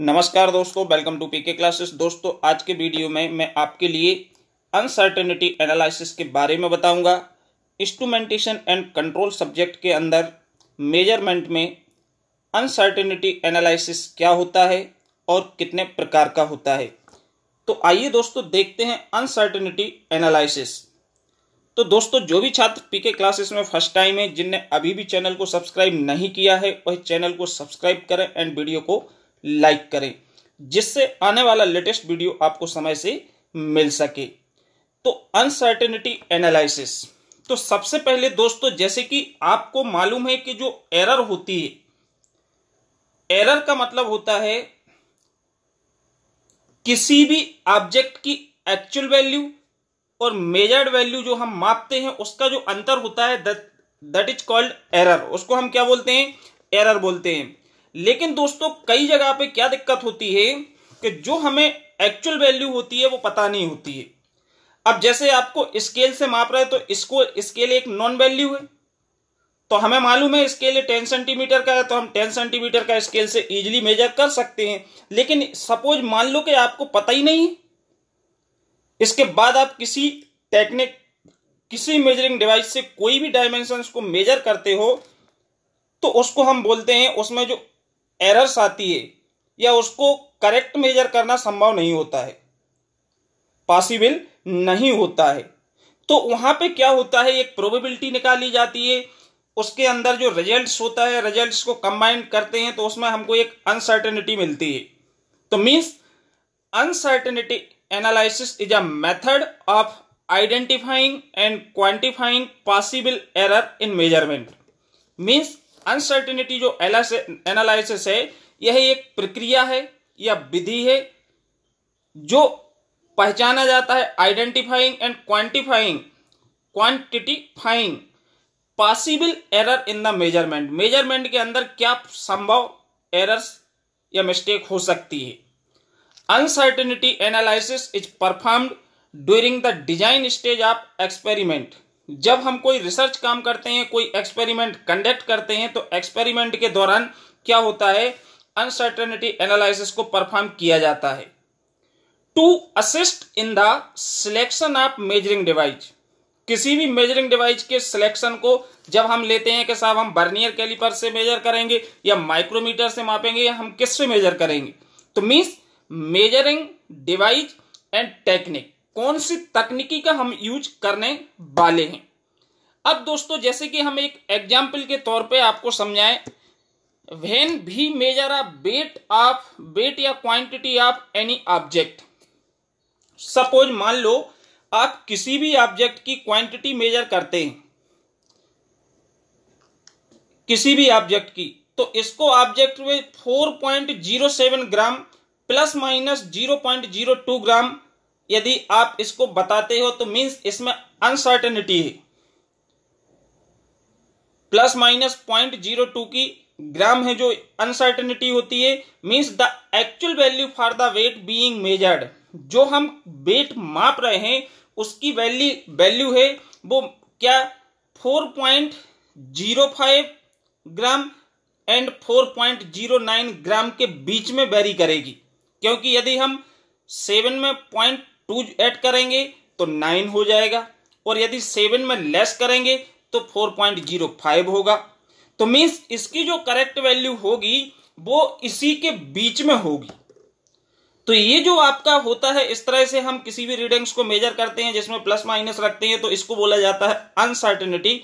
नमस्कार दोस्तों welcome to PK classes दोस्तों आज के वीडियो में मैं आपके लिए अनसर्टेनिटी एनालिसिस के बारे में बताऊंगा इंस्ट्रूमेंटेशन एंड कंट्रोल सब्जेक्ट के अंदर मेजरमेंट में अनसर्टेनिटी एनालिसिस क्या होता है और कितने प्रकार का होता है तो आइए दोस्तों देखते हैं अनसर्टेनिटी एनालिसिस तो दोस्तों जो भी छात्र पीके क्लासेस में फर्स्ट टाइम है जिनने अभी भी चैनल को सब्सक्राइब नहीं किया है वह चैनल को सब्सक्राइब करें एंड वीडियो को लाइक करें जिससे आने वाला लेटेस्ट वीडियो आपको समय से मिल सके तो अनसर्टेनिटी एनालिसिस तो सबसे पहले दोस्तों जैसे कि आपको मालूम है कि जो एरर होती है एरर का मतलब होता है किसी भी ऑब्जेक्ट की एक्चुअल वैल्यू और मेजर्ड वैल्यू जो हम मापते हैं उसका जो अंतर होता है दैट इज कॉल्ड एरर उसको हम क्या बोलते हैं एरर बोलते हैं लेकिन दोस्तों कई जगह पे क्या दिक्कत होती है कि जो हमें एक्चुअल वैल्यू होती है वो पता नहीं होती है अब जैसे आपको स्केल से माप रहे तो इसको स्केल एक नॉन वैल्यू है तो हमें मालूम है स्केल टेन सेंटीमीटर का है तो हम टेन सेंटीमीटर का स्केल से इजिली मेजर कर सकते हैं लेकिन सपोज मान लो कि आपको पता ही नहीं इसके बाद आप किसी टेक्निक किसी मेजरिंग डिवाइस से कोई भी डायमेंशन को मेजर करते हो तो उसको हम बोलते हैं उसमें जो एरर्स आती है या उसको करेक्ट मेजर करना संभव नहीं होता है पॉसिबल नहीं होता है तो वहां पे क्या होता है एक प्रोबेबिलिटी निकाली जाती है उसके अंदर जो रिजल्ट्स होता है रिजल्ट्स को कंबाइन करते हैं तो उसमें हमको एक अनसर्टेनिटी मिलती है तो means uncertainty analysis is a method of identifying and quantifying possible error in measurement means uncertainty जो एनालिसिस है यह एक प्रक्रिया है या विधि है जो पहचाना जाता है identifying and quantifying quantifying possible error in the measurement measurement के अंदर क्या संभव एरर्स या मिस्टेक हो सकती है uncertainty analysis is performed during the design stage of experiment जब हम कोई रिसर्च काम करते हैं कोई एक्सपेरिमेंट कंडक्ट करते हैं तो एक्सपेरिमेंट के दौरान क्या होता है अनसर्टेनिटी एनालिसिस को परफॉर्म किया जाता है to assist in the selection of measuring device किसी भी मेजरिंग डिवाइस के सिलेक्शन को जब हम लेते हैं कि साहब हम बर्नियर कैलिपर से मेजर करेंगे या माइक्रोमीटर से मापेंगे या हम किससे मेजर करेंगे तो means measuring device and technique कौन सी तकनीकी का हम यूज करने वाले हैं अब दोस्तों जैसे कि हम एक एग्जाम्पल के तौर पे आपको समझाएं when we measure a weight of weight या quantity of any object suppose मान लो आप किसी भी ऑब्जेक्ट की क्वांटिटी मेजर करते हैं किसी भी ऑब्जेक्ट की तो इसको ऑब्जेक्ट में 4.07 ग्राम प्लस माइनस 0.02 ग्राम यदि आप इसको बताते हो तो मीन्स इसमें अनसर्टेनिटी है plus minus point zero two की ग्राम है जो अनसर्टेनिटी होती है means the actual value for the weight being measured जो हम वेट माप रहे हैं उसकी वैल्यू वैल्यू है वो क्या four point zero five gram and four point zero nine gram के बीच में वेरी करेगी क्योंकि यदि हम सेवन में पॉइंट टू ऐड करेंगे तो नाइन हो जाएगा और यदि सेवन में लेस करेंगे तो फोर पॉइंट जीरो फाइव होगा तो मीन्स इसकी जो करेक्ट वैल्यू होगी वो इसी के बीच में होगी तो ये जो आपका होता है इस तरह से हम किसी भी रीडिंग्स को मेजर करते हैं जिसमें प्लस माइनस रखते हैं तो इसको बोला जाता है अनसर्टेनिटी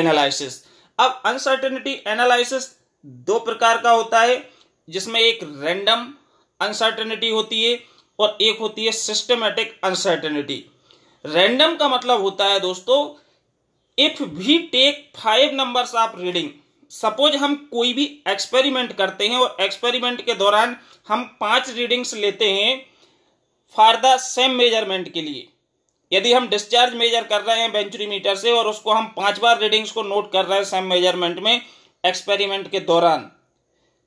एनालिसिस अब अनसर्टेनिटी एनालिसिस दो प्रकार का होता है जिसमें एक रैंडम अनसर्टेनिटी होती है और एक होती है सिस्टमेटिक अनसर्टेनिटी रैंडम का मतलब होता है दोस्तों if we take five numbers of reading suppose हम कोई भी एक्सपेरिमेंट करते हैं और एक्सपेरिमेंट के दौरान हम पांच रीडिंग्स लेते हैं फॉर द सेम मेजरमेंट के लिए यदि हम डिस्चार्ज मेजर कर रहे हैं बेंचुरीमीटर से और उसको हम पांच बार रीडिंग्स को नोट कर रहे हैं सेम मेजरमेंट में एक्सपेरिमेंट के दौरान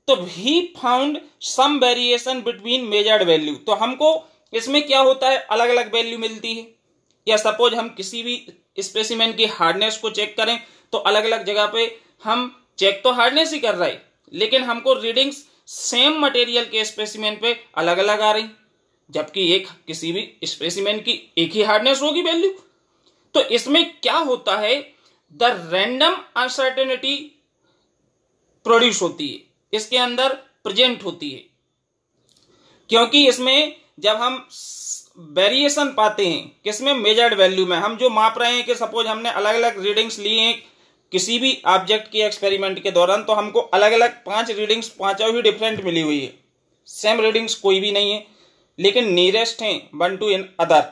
तो he found some variation between measured value तो हमको इसमें क्या होता है अलग अलग वैल्यू मिलती है या सपोज हम किसी भी स्पेसिमेन की हार्डनेस को चेक करें तो अलग अलग जगह पे हम चेक तो हार्डनेस ही कर रहे लेकिन हमको रीडिंग्स सेम मटेरियल के स्पेसिमेन पे अलग अलग आ रही जबकि एक किसी भी स्पेसिमेन की एक ही हार्डनेस होगी वैल्यू तो इसमें क्या होता है द रैंडम अनसर्टेनिटी प्रोड्यूस होती है इसके अंदर प्रेजेंट होती है क्योंकि इसमें जब हम वेरिएशन पाते हैं किसमें मेजर्ड वैल्यू में हम जो माप रहे हैं कि सपोज हमने अलग अलग रीडिंग्स ली हैं किसी भी ऑब्जेक्ट के एक्सपेरिमेंट के दौरान तो हमको अलग अलग पांच रीडिंग्स पांचों ही डिफरेंट मिली हुई है सेम रीडिंग्स कोई भी नहीं है लेकिन नियरेस्ट हैं वन टू इन अदर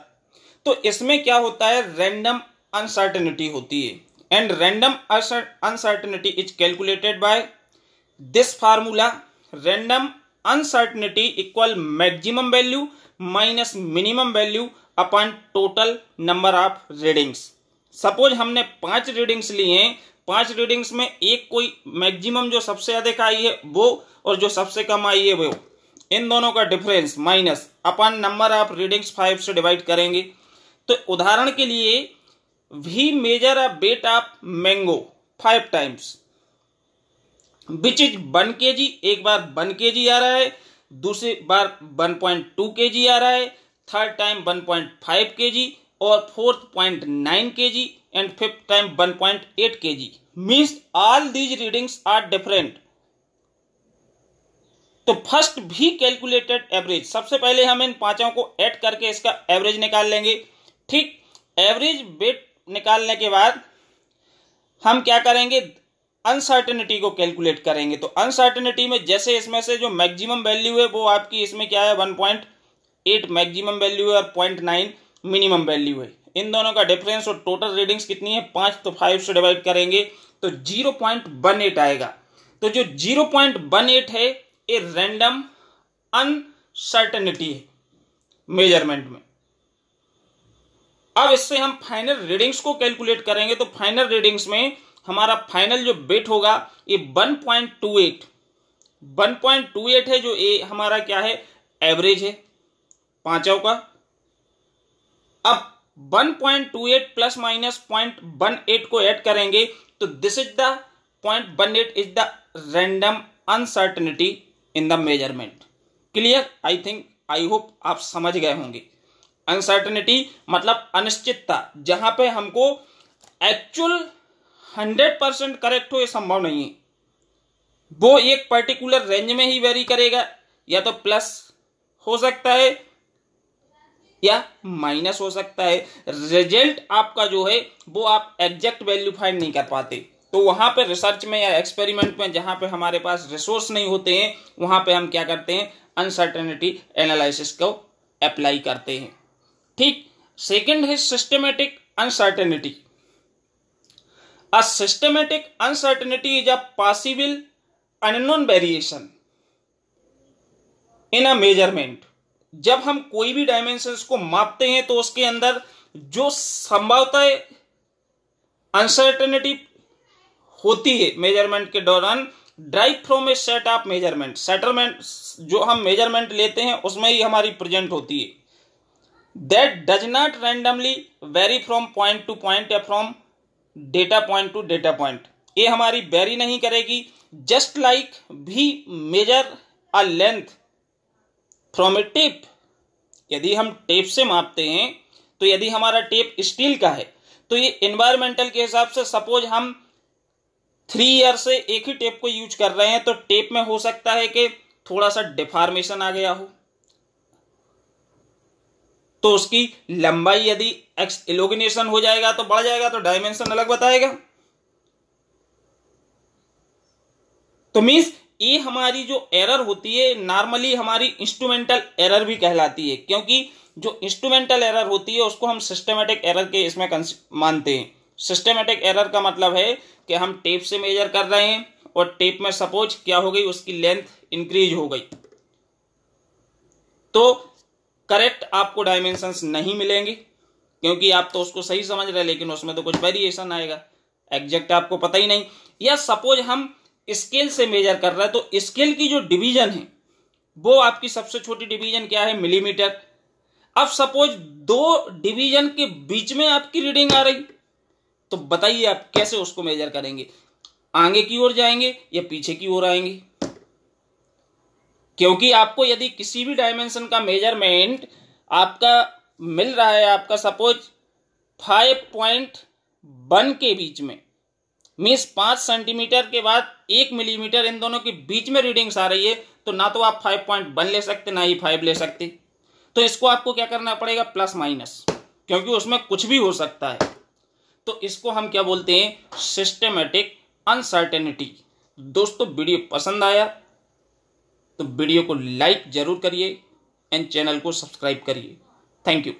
तो इसमें क्या होता है रैंडम अनसर्टेनिटी होती है and random uncertainty is calculated by this formula random uncertainty equal maximum value minus minimum value upon total number of readings suppose हमने पांच रीडिंग्स लिए हैं पांच रीडिंग्स में एक कोई मैक्सिमम जो सबसे अधिक आई है वो और जो सबसे कम आई है वो इन दोनों का डिफरेंस माइनस अपन नंबर ऑफ रीडिंग्स फाइव से डिवाइड करेंगे तो उदाहरण के लिए we measure a weight of mango five times which is one K G एक बार वन के जी आ रहा है दूसरी बार वन पॉइंट टू के जी आ रहा है third time one point five K G और fourth point nine K G and fifth time one point eight K G means all these readings are different तो फर्स्ट भी कैलकुलेटेड एवरेज सबसे पहले हम इन पांचों को ऐड करके इसका एवरेज निकाल लेंगे ठीक एवरेज वेट निकालने के बाद हम क्या करेंगे अनसर्टेनिटी को कैलकुलेट करेंगे तो अनसर्टेनिटी में जैसे इसमें से जो मैक्सिमम वैल्यू है वो आपकी इसमें क्या है one point eight maximum value है और पॉइंट नाइन मिनिमम वैल्यू है इन दोनों का डिफरेंस और टोटल रीडिंग्स कितनी है पांच तो फाइव से डिवाइड करेंगे तो जीरो पॉइंट वन एट आएगा तो जो जीरो पॉइंट वन एट है ये रैंडम अनसर्टेनिटी है मेजरमेंट में अब इससे हम फाइनल रीडिंग्स को कैलकुलेट करेंगे तो फाइनल रीडिंग्स में हमारा फाइनल जो बेट होगा ये 1.28 1.28 है जो ए हमारा क्या है एवरेज है पांचों का अब 1.28 प्लस माइनस 0.18 को ऐड करेंगे तो this is the 0.18 is the random uncertainty in the measurement clear I think I hope आप समझ गए होंगे अनसर्टनिटी मतलब अनिश्चितता जहां पे हमको एक्चुअल हंड्रेड परसेंट करेक्ट हो ये संभव नहीं है वो एक पर्टिकुलर रेंज में ही वेरी करेगा या तो प्लस हो सकता है या माइनस हो सकता है रिजल्ट आपका जो है वो आप एग्जैक्ट वैल्यू फाइंड नहीं कर पाते तो वहां पर रिसर्च में या एक्सपेरिमेंट में जहां पे हमारे पास रिसोर्स नहीं होते हैं वहां पे हम क्या करते हैं अनसर्टेनिटी एनालिसिस को अप्लाई करते हैं ठीक सेकंड है systematic uncertainty a systematic uncertainty is a possible unknown variation in a measurement जब हम कोई भी डायमेंशन को मापते हैं तो उसके अंदर जो संभवतः अनसर्टेनिटी होती है मेजरमेंट के दौरान derive from a set of measurement settlement जो हम मेजरमेंट लेते हैं उसमें ही हमारी प्रेजेंट होती है that does not randomly vary from point to point या from data point to data point ये हमारी बैरी नहीं करेगी just like we measure a length from a tape यदि हम टेप से मापते हैं तो यदि हमारा टेप स्टील का है तो ये इन्वायरमेंटल के हिसाब से सपोज हम थ्री ईयर से एक ही टेप को यूज कर रहे हैं तो टेप में हो सकता है कि थोड़ा सा डिफार्मेशन आ गया हो तो उसकी लंबाई यदि एक्स इलोगिनेशन हो जाएगा तो बढ़ जाएगा तो डायमेंशन अलग बताएगा तो मीन्स ये हमारी जो एरर होती है नॉर्मली हमारी इंस्ट्रूमेंटल एरर भी कहलाती है क्योंकि जो इंस्ट्रूमेंटल एरर होती है उसको हम सिस्टमेटिक एरर के इसमें मानते हैं सिस्टमेटिक एरर का मतलब है कि हम टेप से मेजर कर रहे हैं और टेप में सपोज क्या हो गई उसकी लेंथ इंक्रीज हो गई तो करेक्ट आपको डायमेंशंस नहीं मिलेंगी क्योंकि आप तो उसको सही समझ रहे लेकिन उसमें तो कुछ वेरिएशन आएगा एग्जैक्ट आपको पता ही नहीं या सपोज हम स्केल से मेजर कर रहे हैं तो स्केल की जो डिवीजन है वो आपकी सबसे छोटी डिवीजन क्या है मिलीमीटर अब सपोज दो डिवीजन के बीच में आपकी रीडिंग आ रही तो बताइए आप कैसे उसको मेजर करेंगे आगे की ओर जाएंगे या पीछे की ओर आएंगे क्योंकि आपको यदि किसी भी डायमेंशन का मेजरमेंट आपका मिल रहा है आपका सपोज फाइव पॉइंट वन के बीच में मीन्स पाँच सेंटीमीटर के बाद एक मिलीमीटर इन दोनों के बीच में रीडिंग्स आ रही है तो ना तो आप फाइव पॉइंट वन ले सकते ना ही फाइव ले सकते तो इसको आपको क्या करना पड़ेगा प्लस माइनस क्योंकि उसमें कुछ भी हो सकता है तो इसको हम क्या बोलते हैं सिस्टमेटिक अनसर्टेनिटी दोस्तों वीडियो पसंद आया तो वीडियो को लाइक ज़रूर करिए एंड चैनल को सब्सक्राइब करिए थैंक यू